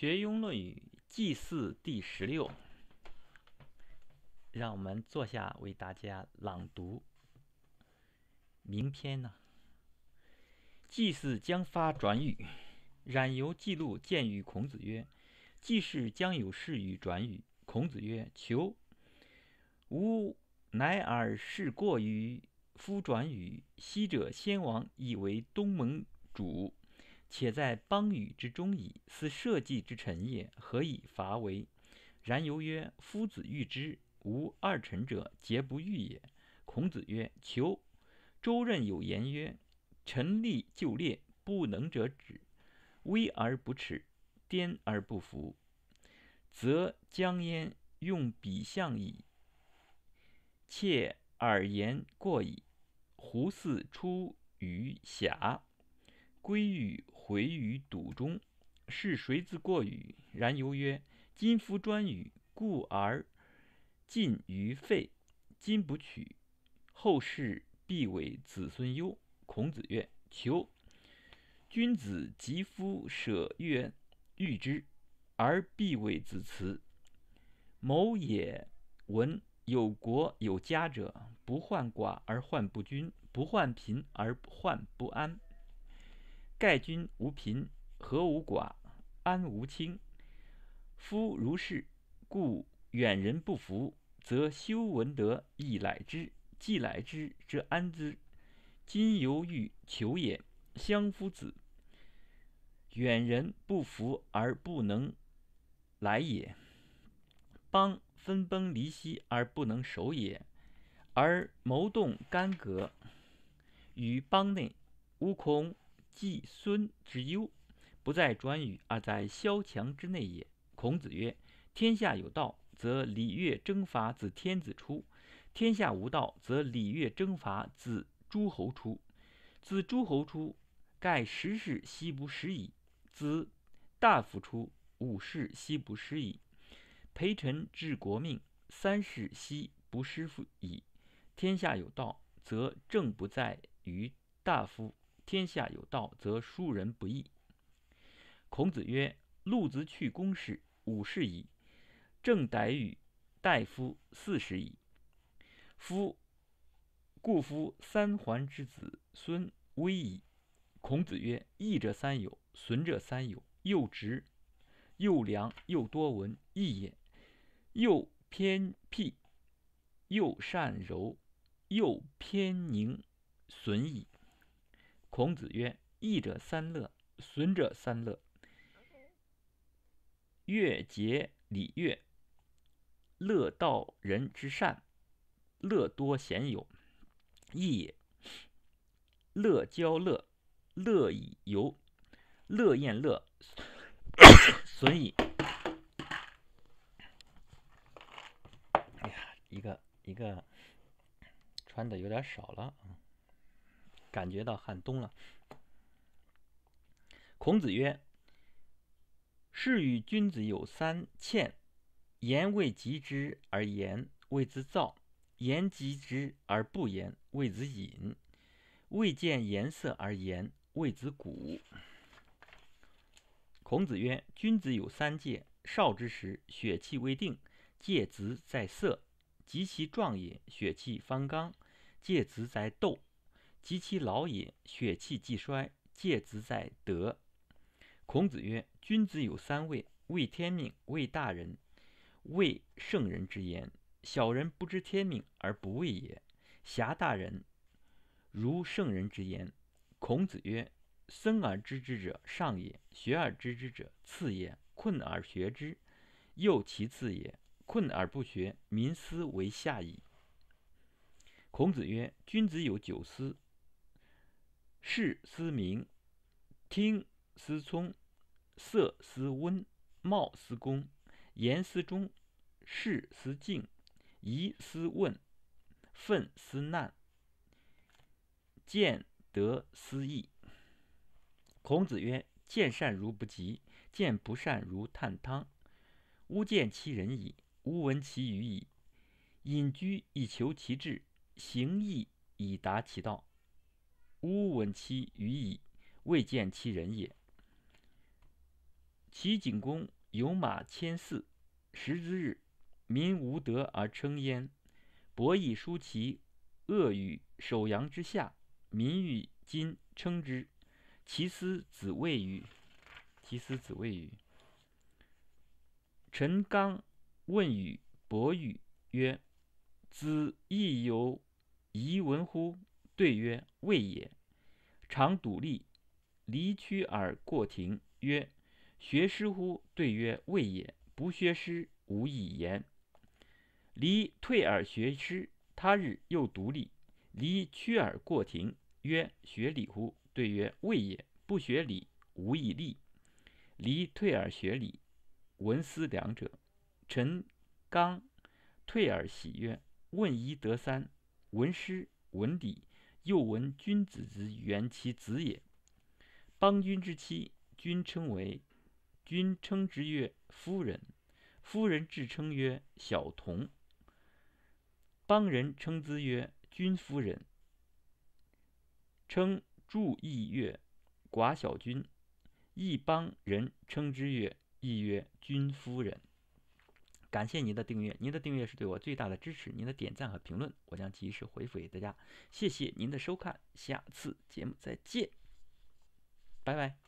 学庸论语祭祀第十六，让我们坐下为大家朗读名篇呢。祭祀将发转语，冉由记录见于孔子曰：“祭祀将有事于转语。”孔子曰：“求，吾乃尔事过于夫转语。昔者先王以为东盟主。”且在邦宇之中矣，似社稷之臣也，何以伐为？然犹曰：“夫子欲之，无二臣者，皆不欲也。”孔子曰：“求，周任有言曰：‘臣立就列，不能者止；威而不耻，颠而不服，则将焉用比相矣？’窃尔言过矣，胡适出于瑕，归与。”毁于堵中，是谁自过与？然犹曰：“今夫专与，故而尽于废。今不取，后世必为子孙忧。”孔子曰：“求，君子及夫舍曰欲之，而必为子辞。某也闻有国有家者，不患寡而患不均，不患贫而患不安。”盖君无贫，何无寡？安无清。夫如是，故远人不服，则修文德亦来之；既来之，则安之。今犹欲求也，相夫子，远人不服而不能来也；邦分崩离析而不能守也，而谋动干戈于邦内。吾恐。季孙之忧，不在颛臾，而在萧墙之内也。孔子曰：“天下有道，则礼乐征伐自天子出；天下无道，则礼乐征伐自诸侯出。自诸侯出，盖十世息不食矣；自大夫出，五世息不食矣；陪臣治国命，三世息不师父矣。天下有道，则政不在于大夫。”天下有道，则恕人不易。孔子曰：“陆子去公事五事矣，正逮与大夫四十矣。夫故夫三桓之子孙微矣。”孔子曰：“益者三友，损者三友。又直，又良，又多闻，益也；又偏僻，又善柔，又偏宁，损矣。”孔子曰：“益者三乐，损者三乐。乐节礼乐，乐道人之善，乐多贤友，益也；乐交乐，乐以游，乐宴乐，损以。哎呀，一个一个穿的有点少了啊。”感觉到寒冬了。孔子曰：“是与君子有三欠：言未及之而言谓之躁，言及之而不言谓之隐，未见颜色而言谓之古。”孔子曰：“君子有三戒：少之时，血气未定，戒之在色；及其壮也，血气方刚，戒之在斗。”及其老也，血气既衰，戒之在德。孔子曰：君子有三位，畏天命，畏大人，畏圣人之言。小人不知天命而不畏也。侠大人，如圣人之言。孔子曰：生而知之者上也，学而知之者次也，困而学之又其次也，困而不学，民思为下矣。孔子曰：君子有九思。视思明，听思聪，色思温，貌思恭，言思忠，事思敬，疑思问，愤思难，见得思义。孔子曰：“见善如不及，见不善如探汤。吾见其人矣，吾闻其语矣。隐居以求其志，行义以达其道。”吾闻其语矣，未见其人也。齐景公有马千驷，食之日，民无德而称焉。伯夷叔齐恶于首阳之下，民与今称之。其斯子谓与？其斯子谓与？陈刚问与，伯与曰：“子亦有疑闻乎？”对曰：未也。常独立，离屈而过庭，曰：学师乎？对曰：未也。不学师，无以言。离退而学师。他日又独立，离屈而过庭，曰：学礼乎？对曰：未也。不学礼，无以立。离退而学礼。闻思两者，臣刚退而喜曰：问一得三，闻师，闻礼。又闻君子之言，其子也。邦君之妻，君称为君称之曰夫人，夫人自称曰小童。邦人称之曰君夫人，称注意曰寡小君。一邦人称之曰亦曰君夫人。感谢您的订阅，您的订阅是对我最大的支持。您的点赞和评论，我将及时回复给大家。谢谢您的收看，下次节目再见，拜拜。